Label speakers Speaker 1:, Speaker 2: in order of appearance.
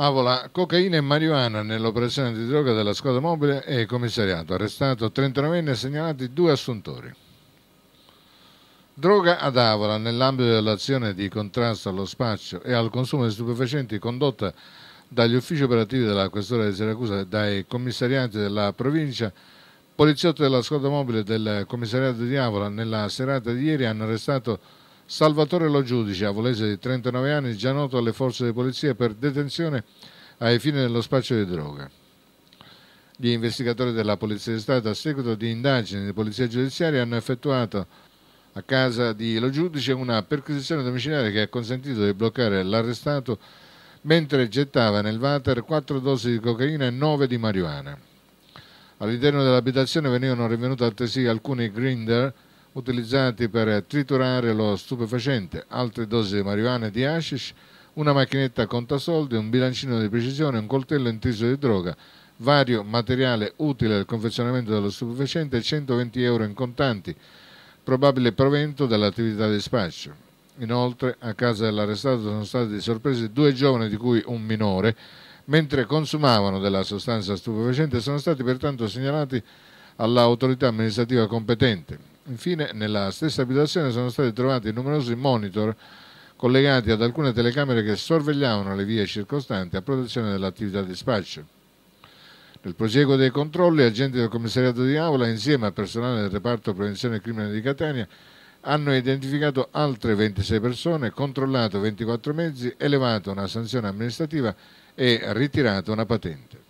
Speaker 1: Avola, cocaina e marijuana nell'operazione di droga della squadra mobile e commissariato. Arrestato 39enne e segnalati due assuntori. Droga ad Avola nell'ambito dell'azione di contrasto allo spaccio e al consumo di stupefacenti condotta dagli uffici operativi della Questura di Siracusa e dai commissariati della provincia. Poliziotti della squadra mobile del commissariato di Avola nella serata di ieri hanno arrestato Salvatore Lo Giudice, avolese di 39 anni, già noto alle forze di polizia per detenzione ai fini dello spaccio di droga. Gli investigatori della Polizia di Stato, a seguito di indagini di polizia giudiziaria, hanno effettuato a casa di Lo Giudice una perquisizione domiciliare che ha consentito di bloccare l'arrestato mentre gettava nel water 4 dosi di cocaina e 9 di marijuana. All'interno dell'abitazione venivano rinvenuti altresì alcuni grinder utilizzati per triturare lo stupefacente, altre dosi di marijuana e di hashish, una macchinetta contasoldi, un bilancino di precisione, un coltello intriso di droga, vario materiale utile al confezionamento dello stupefacente e 120 euro in contanti, probabile provento dell'attività di spaccio. Inoltre, a casa dell'arrestato sono stati sorpresi due giovani, di cui un minore, mentre consumavano della sostanza stupefacente, sono stati pertanto segnalati all'autorità amministrativa competente. Infine, nella stessa abitazione sono stati trovati numerosi monitor collegati ad alcune telecamere che sorvegliavano le vie circostanti a protezione dell'attività di spaccio. Nel prosieguo dei controlli, agenti del commissariato di Aula, insieme al personale del reparto prevenzione crimine di Catania, hanno identificato altre 26 persone, controllato 24 mezzi, elevato una sanzione
Speaker 2: amministrativa e ritirato una patente.